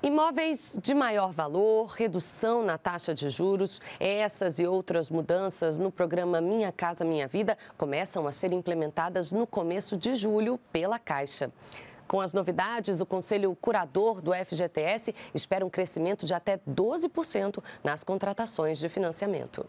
Imóveis de maior valor, redução na taxa de juros, essas e outras mudanças no programa Minha Casa Minha Vida começam a ser implementadas no começo de julho pela Caixa. Com as novidades, o Conselho Curador do FGTS espera um crescimento de até 12% nas contratações de financiamento.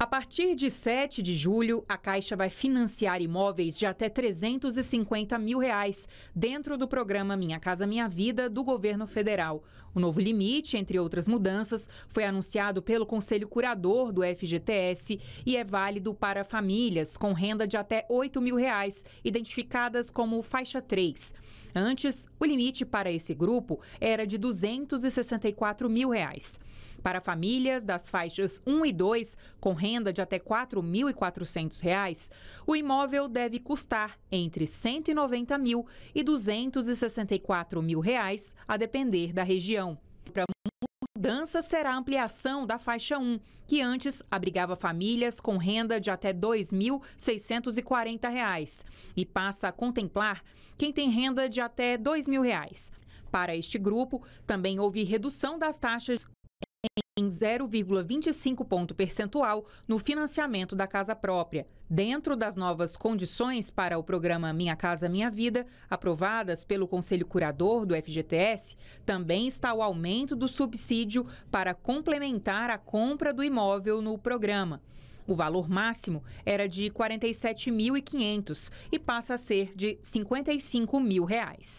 A partir de 7 de julho, a Caixa vai financiar imóveis de até 350 mil reais dentro do programa Minha Casa Minha Vida do governo federal. O novo limite, entre outras mudanças, foi anunciado pelo Conselho Curador do FGTS e é válido para famílias com renda de até 8 mil reais, identificadas como faixa 3. Antes, o limite para esse grupo era de 264 mil reais. Para famílias das faixas 1 e 2, com renda de até R$ reais o imóvel deve custar entre R$ 190 mil e R$ 264 mil, reais, a depender da região. Outra mudança será a ampliação da faixa 1, que antes abrigava famílias com renda de até R$ 2.640 e passa a contemplar quem tem renda de até R$ 2.000. Para este grupo, também houve redução das taxas em 0,25 ponto percentual no financiamento da casa própria. Dentro das novas condições para o programa Minha Casa Minha Vida, aprovadas pelo Conselho Curador do FGTS, também está o aumento do subsídio para complementar a compra do imóvel no programa. O valor máximo era de R$ 47.500 e passa a ser de R$ 55 mil. Reais.